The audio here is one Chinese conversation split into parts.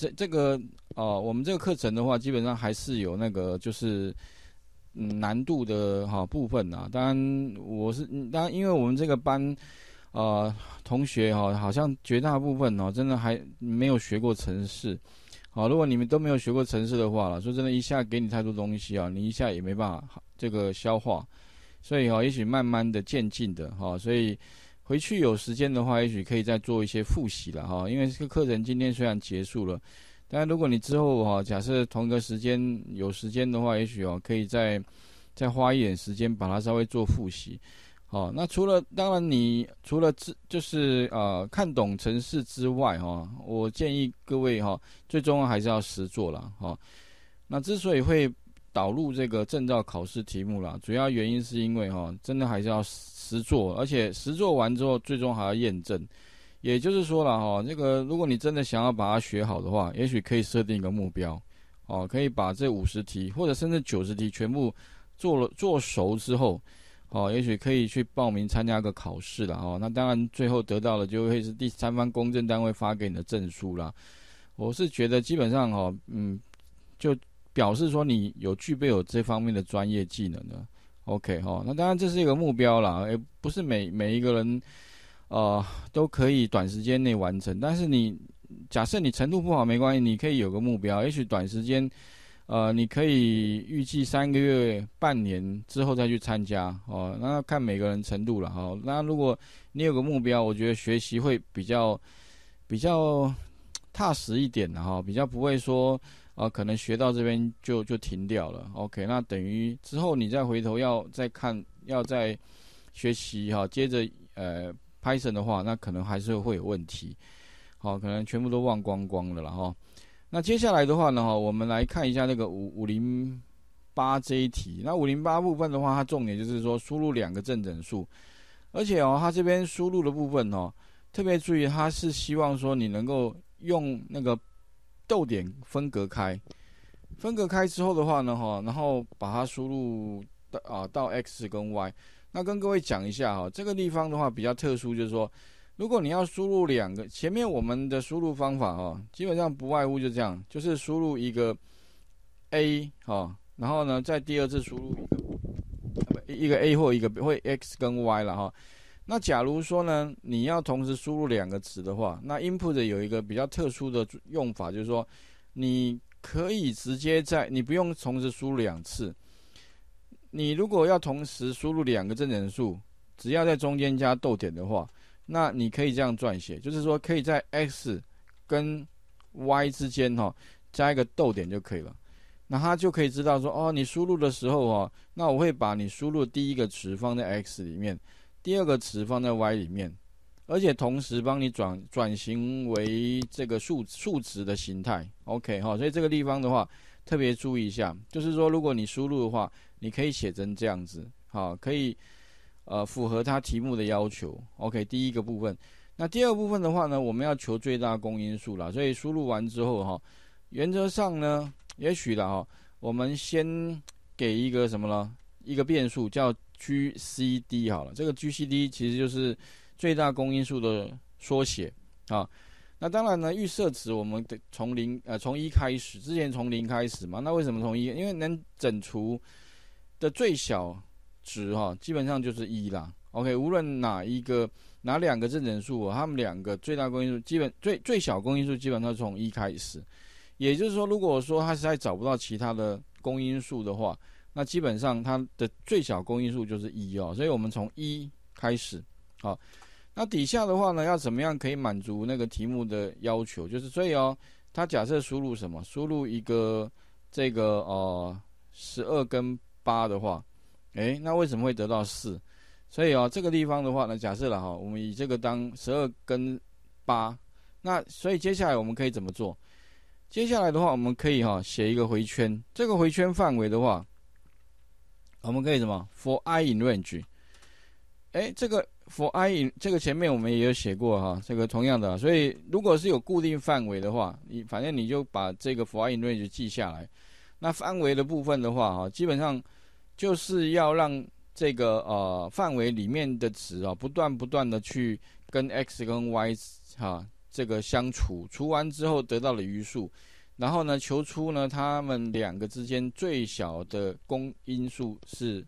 这这个哦，我们这个课程的话，基本上还是有那个就是难度的哈部分呐。当然我是当然，因为我们这个班啊同学哈，好像绝大部分哦，真的还没有学过城市，好，如果你们都没有学过城市的话了，说真的，一下给你太多东西啊，你一下也没办法这个消化。所以哈，也许慢慢的渐进的哈，所以。回去有时间的话，也许可以再做一些复习了哈。因为这个课程今天虽然结束了，但如果你之后哈，假设同个时间有时间的话，也许哦可以再再花一点时间把它稍微做复习。好，那除了当然，你除了之就是呃看懂城市之外哈，我建议各位哈，最终还是要实做了哈。那之所以会。导入这个证照考试题目了，主要原因是因为哈，真的还是要实做，而且实做完之后，最终还要验证。也就是说了哈，这个如果你真的想要把它学好的话，也许可以设定一个目标，哦，可以把这五十题或者甚至九十题全部做了做熟之后，哦，也许可以去报名参加个考试了哦。那当然最后得到了就会是第三方公证单位发给你的证书啦。我是觉得基本上哈，嗯，就。表示说你有具备有这方面的专业技能的，OK 哈。那当然这是一个目标了，诶，不是每每一个人，呃，都可以短时间内完成。但是你假设你程度不好没关系，你可以有个目标，也许短时间，呃，你可以预计三个月、半年之后再去参加哦。那看每个人程度了哈。那如果你有个目标，我觉得学习会比较比较踏实一点的哈，比较不会说。啊，可能学到这边就就停掉了。OK，那等于之后你再回头要再看，要再学习哈，接着呃 Python 的话，那可能还是会有问题。好，可能全部都忘光光了了哈。那接下来的话呢，哈，我们来看一下那个五五零八这一题。那五零八部分的话，它重点就是说输入两个正整数，而且哦，它这边输入的部分哦，特别注意，它是希望说你能够用那个。逗点分隔开，分隔开之后的话呢，哈，然后把它输入到啊到 x 跟 y。那跟各位讲一下哈，这个地方的话比较特殊，就是说，如果你要输入两个，前面我们的输入方法哈，基本上不外乎就这样，就是输入一个 a 哈，然后呢再第二次输入一个一个 a 或一个会 x 跟 y 了哈。那假如说呢，你要同时输入两个词的话，那 input 有一个比较特殊的用法，就是说，你可以直接在你不用同时输入两次。你如果要同时输入两个正整数，只要在中间加逗点的话，那你可以这样撰写，就是说可以在 x 跟 y 之间哈加一个逗点就可以了。那他就可以知道说，哦，你输入的时候哦，那我会把你输入第一个词放在 x 里面。第二个词放在 Y 里面，而且同时帮你转转型为这个数数值的形态，OK 哈。所以这个地方的话，特别注意一下，就是说如果你输入的话，你可以写成这样子，哈，可以呃符合他题目的要求，OK。第一个部分，那第二部分的话呢，我们要求最大公因数了，所以输入完之后哈，原则上呢，也许啦哈，我们先给一个什么呢？一个变数叫。GCD 好了，这个 GCD 其实就是最大公因数的缩写啊。那当然呢，预设值我们得从零呃从一开始，之前从零开始嘛。那为什么从一？因为能整除的最小值哈，基本上就是一啦。OK，无论哪一个哪两个正整数啊，它们两个最大公因数基本最最小公因数基本上从一开始，也就是说，如果说它实在找不到其他的公因数的话。那基本上它的最小公因数就是一哦，所以我们从一开始，好，那底下的话呢，要怎么样可以满足那个题目的要求？就是所以哦，它假设输入什么？输入一个这个呃十二跟八的话，哎，那为什么会得到四？所以哦，这个地方的话呢，假设了哈，我们以这个当十二跟八，那所以接下来我们可以怎么做？接下来的话，我们可以哈写一个回圈，这个回圈范围的话。我们可以什么 for i in range，哎，这个 for i in 这个前面我们也有写过哈，这个同样的，所以如果是有固定范围的话，你反正你就把这个 for i in range 记下来，那范围的部分的话哈，基本上就是要让这个呃范围里面的值啊，不断不断的去跟 x 跟 y 哈这个相除，除完之后得到的余数。然后呢，求出呢它们两个之间最小的公因数是，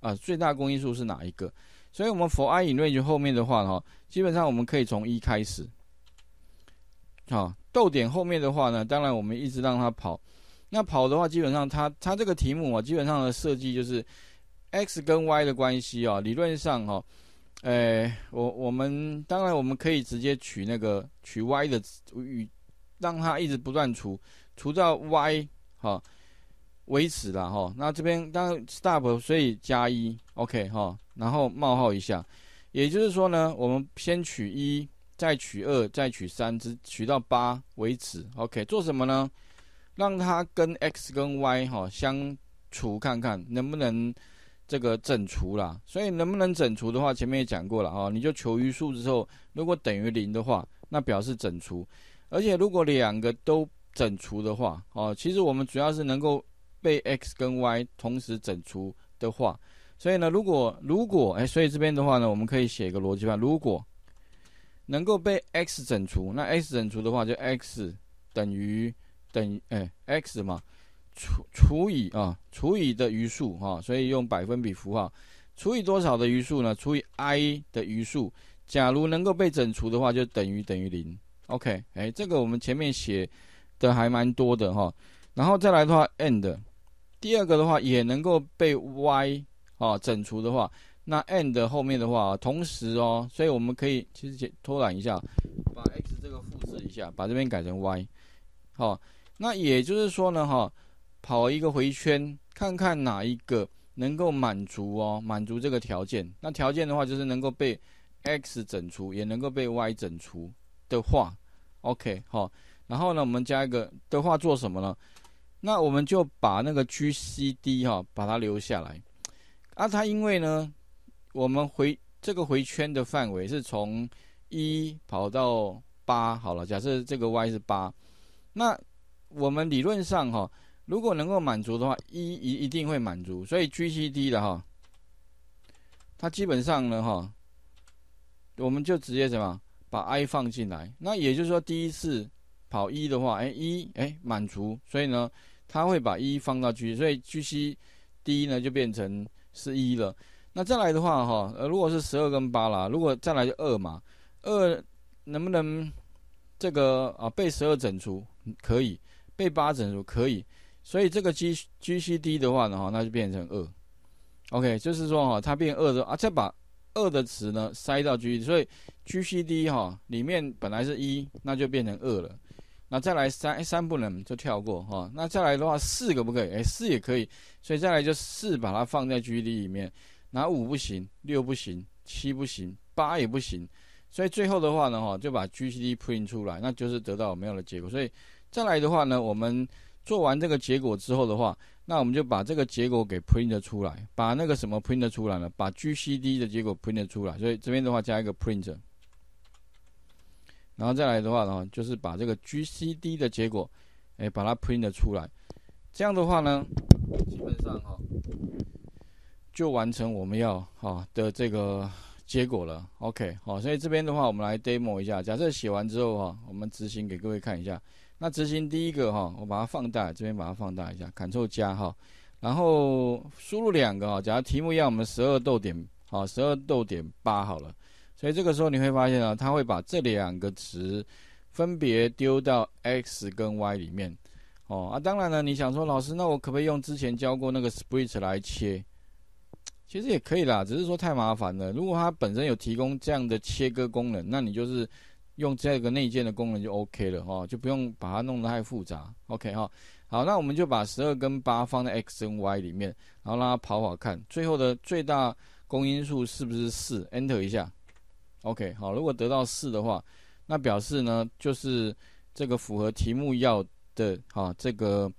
啊，最大公因数是哪一个？所以我们 for i in range 后面的话，哈，基本上我们可以从一开始，好，逗点后面的话呢，当然我们一直让它跑，那跑的话，基本上它它这个题目啊，基本上的设计就是 x 跟 y 的关系啊，理论上哈，诶，我我们当然我们可以直接取那个取 y 的与。让它一直不断除，除到 y 哈为止啦哈。那这边当 stop，所以加一，OK 哈。然后冒号一下，也就是说呢，我们先取一，再取二，再取三，只取到八为止，OK。做什么呢？让它跟 x 跟 y 哈相除，看看能不能这个整除啦。所以能不能整除的话，前面也讲过了啊。你就求余数之后，如果等于零的话，那表示整除。而且如果两个都整除的话，哦，其实我们主要是能够被 x 跟 y 同时整除的话，所以呢，如果如果哎，所以这边的话呢，我们可以写一个逻辑判：如果能够被 x 整除，那 x 整除的话，就 x 等于等于哎 x 嘛除除以啊除以的余数哈，所以用百分比符号除以多少的余数呢？除以 i 的余数，假如能够被整除的话，就等于等于零。OK，哎，这个我们前面写的还蛮多的哈。然后再来的话，n d 第二个的话也能够被 y 啊整除的话，那 n d 后面的话，同时哦，所以我们可以其实拖懒一下，把 x 这个复制一下，把这边改成 y，好，那也就是说呢哈，跑一个回圈，看看哪一个能够满足哦，满足这个条件。那条件的话就是能够被 x 整除，也能够被 y 整除。的话，OK，好，然后呢，我们加一个的话做什么呢？那我们就把那个 GCD 哈，把它留下来。啊，它因为呢，我们回这个回圈的范围是从一跑到八，好了，假设这个 Y 是八，那我们理论上哈，如果能够满足的话，一一一定会满足，所以 GCD 的哈，它基本上呢哈，我们就直接什么？把 i 放进来，那也就是说，第一次跑一的话，哎一，哎满足，所以呢，他会把一放到 g 所以 g c d 呢就变成是一了。那再来的话，哈，呃，如果是十二跟八啦，如果再来就二嘛，二能不能这个啊被十二整除，可以，被八整除可以，所以这个 g g c d 的话呢，哈，那就变成二。OK，就是说哈，它变二的，啊，再把二的值呢塞到 g 所以。GCD 哈，里面本来是一，那就变成二了。那再来三，三不能就跳过哈。那再来的话，四可不可以？哎，四也可以。所以再来就四，把它放在 GCD 里面。然后五不行，六不行，七不行，八也不行。所以最后的话呢，哈，就把 GCD print 出来，那就是得到我们要的结果。所以再来的话呢，我们做完这个结果之后的话，那我们就把这个结果给 print 出来，把那个什么 print 出来呢？把 GCD 的结果 print 出来。所以这边的话加一个 print。然后再来的话呢，就是把这个 GCD 的结果，哎，把它 print 的出来。这样的话呢，基本上哈，就完成我们要哈的这个结果了。OK，好，所以这边的话，我们来 demo 一下。假设写完之后哈，我们执行给各位看一下。那执行第一个哈，我把它放大，这边把它放大一下。Ctrl 加哈，然后输入两个哈，假如题目要我们十二逗点，好，十二逗点八好了。所以这个时候你会发现啊，它会把这两个值分别丢到 x 跟 y 里面哦啊。当然呢，你想说老师，那我可不可以用之前教过那个 split 来切？其实也可以啦，只是说太麻烦了。如果它本身有提供这样的切割功能，那你就是用这个内建的功能就 OK 了哈，就不用把它弄得太复杂。OK 哈，好，那我们就把十二跟八放在 x 跟 y 里面，然后让它跑跑看，最后的最大公因数是不是四？Enter 一下。OK，好，如果得到四的话，那表示呢就是这个符合题目要的哈，这个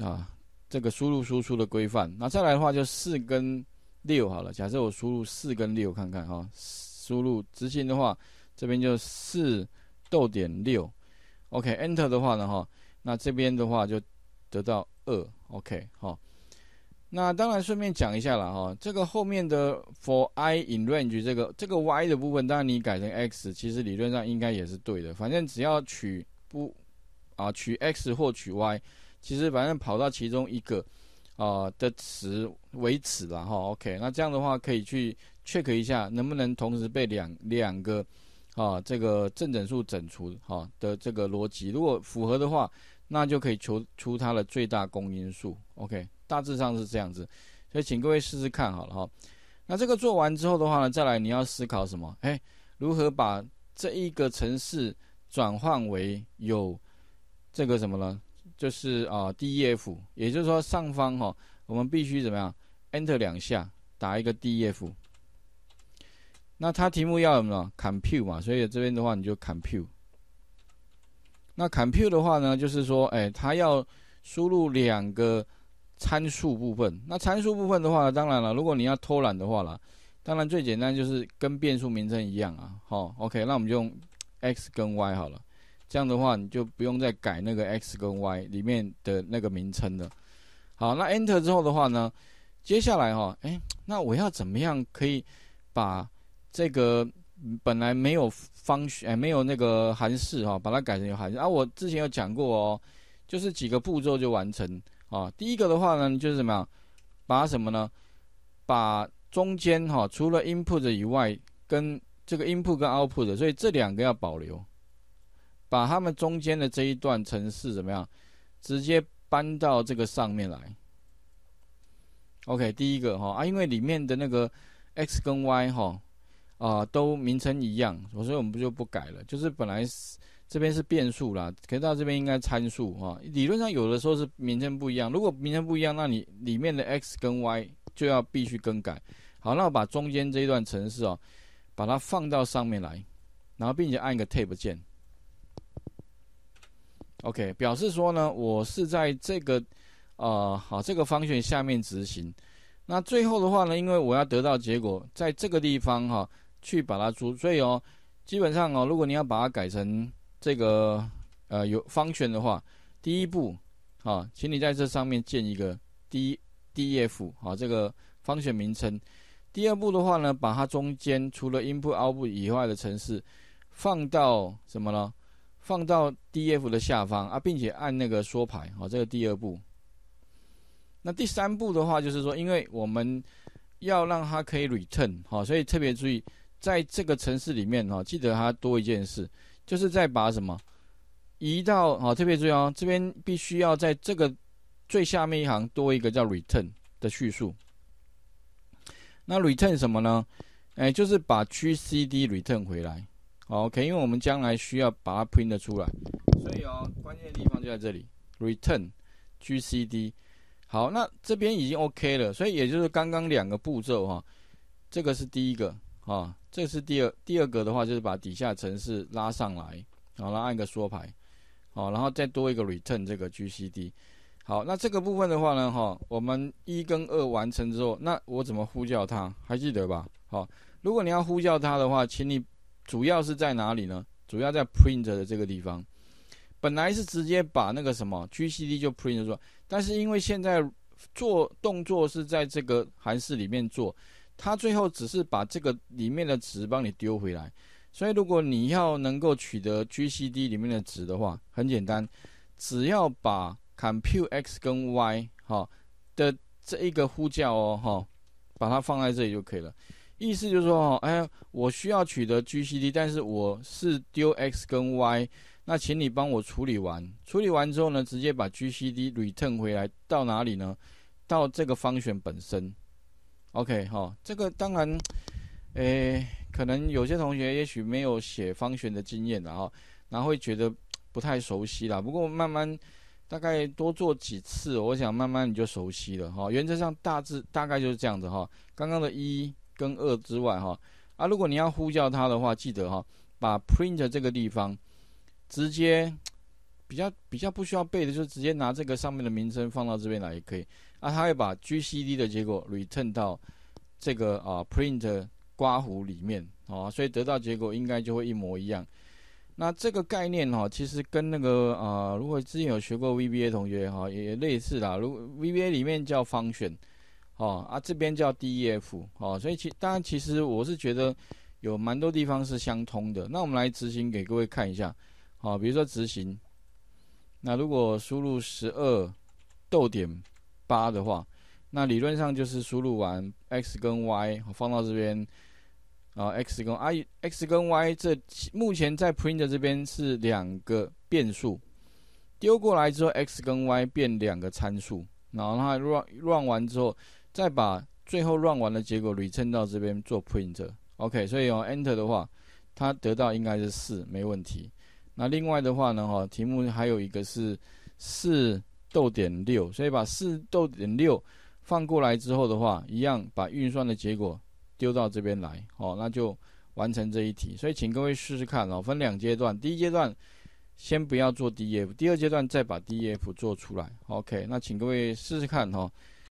啊这个输入输出的规范。那再来的话就四跟六好了，假设我输入四跟六看看哈，输入执行的话，这边就四逗点六，OK，Enter 的话呢哈，那这边的话就得到二，OK，好。那当然，顺便讲一下了哈。这个后面的 for i in range 这个这个 y 的部分，当然你改成 x，其实理论上应该也是对的。反正只要取不啊取 x 或取 y，其实反正跑到其中一个啊的词为止了哈。OK，那这样的话可以去 check 一下能不能同时被两两个啊这个正整数整除哈的这个逻辑，如果符合的话，那就可以求出它的最大公因数。OK。大致上是这样子，所以请各位试试看好了哈。那这个做完之后的话呢，再来你要思考什么？哎，如何把这一个城市转换为有这个什么呢？就是啊，DEF，也就是说上方哈，我们必须怎么样？Enter 两下，打一个 DEF。那它题目要什么？Compute 嘛，所以这边的话你就 Compute。那 Compute 的话呢，就是说，哎，它要输入两个。参数部分，那参数部分的话，当然了，如果你要偷懒的话啦，当然最简单就是跟变数名称一样啊。好，OK，那我们就用 x 跟 y 好了。这样的话，你就不用再改那个 x 跟 y 里面的那个名称了。好，那 Enter 之后的话呢，接下来哈，哎，那我要怎么样可以把这个本来没有方哎，没有那个函数哈，把它改成有函数？啊，我之前有讲过哦，就是几个步骤就完成。啊，第一个的话呢，就是怎么样，把什么呢，把中间哈，除了 input 以外，跟这个 input 跟 output，所以这两个要保留，把他们中间的这一段程式怎么样，直接搬到这个上面来。OK，第一个哈啊，因为里面的那个 x 跟 y 哈啊都名称一样，所以我们不就不改了，就是本来是。这边是变数啦，可是到这边应该参数哈。理论上有的时候是名称不一样，如果名称不一样，那你里面的 x 跟 y 就要必须更改。好，那我把中间这一段程式哦，把它放到上面来，然后并且按个 Tab 键。OK，表示说呢，我是在这个呃，好，这个方选下面执行。那最后的话呢，因为我要得到结果，在这个地方哈，去把它出。所以哦，基本上哦，如果你要把它改成。这个呃，有方选的话，第一步啊，请你在这上面建一个 D D F 啊，这个方选名称。第二步的话呢，把它中间除了 in 部 out 部以外的城市放到什么呢？放到 D F 的下方啊，并且按那个缩排啊，这个第二步。那第三步的话就是说，因为我们要让它可以 return 好，所以特别注意在这个城市里面哈，记得它多一件事。就是在把什么移到好，特别注意哦，这边必须要在这个最下面一行多一个叫 return 的叙述。那 return 什么呢？哎，就是把 GCD return 回来，OK，因为我们将来需要把它 print 出来。所以哦，关键的地方就在这里，return GCD。好，那这边已经 OK 了，所以也就是刚刚两个步骤哈，这个是第一个啊。这是第二第二个的话，就是把底下城市拉上来，好，拉按一个缩排，好，然后再多一个 return 这个 GCD，好，那这个部分的话呢，哈，我们一跟二完成之后，那我怎么呼叫它？还记得吧？好，如果你要呼叫它的话，请你主要是在哪里呢？主要在 print 的这个地方。本来是直接把那个什么 GCD 就 print 说，但是因为现在做动作是在这个函式里面做。它最后只是把这个里面的值帮你丢回来，所以如果你要能够取得 GCD 里面的值的话，很简单，只要把 compute x 跟 y 哈的这一个呼叫哦哈，把它放在这里就可以了。意思就是说哎，我需要取得 GCD，但是我是丢 x 跟 y，那请你帮我处理完，处理完之后呢，直接把 GCD return 回来到哪里呢？到这个方选本身。OK，哈，这个当然，诶，可能有些同学也许没有写方选的经验的哈，然后会觉得不太熟悉啦。不过慢慢，大概多做几次，我想慢慢你就熟悉了哈。原则上大致大概就是这样子哈。刚刚的一跟二之外哈，啊，如果你要呼叫它的话，记得哈，把 print 这个地方直接比较比较不需要背的，就直接拿这个上面的名称放到这边来也可以。啊，他会把 GCD 的结果 return 到这个啊 print 刮弧里面啊，所以得到结果应该就会一模一样。那这个概念哈，其实跟那个啊，如果之前有学过 VBA 同学哈，也类似啦。如 VBA 里面叫方选，哦啊，这边叫 DEF 哦，所以其当然其实我是觉得有蛮多地方是相通的。那我们来执行给各位看一下，好，比如说执行，那如果输入十二逗点。八的话，那理论上就是输入完 x 跟 y 放到这边，啊 x 跟 i x 跟 y 这目前在 print 这边是两个变数，丢过来之后 x 跟 y 变两个参数，然后它乱乱完之后，再把最后乱完的结果 return 到这边做 print。OK，所以用 enter 的话，它得到应该是四，没问题。那另外的话呢，哈，题目还有一个是四。逗点六，所以把四逗点六放过来之后的话，一样把运算的结果丢到这边来，好，那就完成这一题。所以请各位试试看，哦，分两阶段，第一阶段先不要做 DF，e 第二阶段再把 DF e 做出来。OK，那请各位试试看，哦。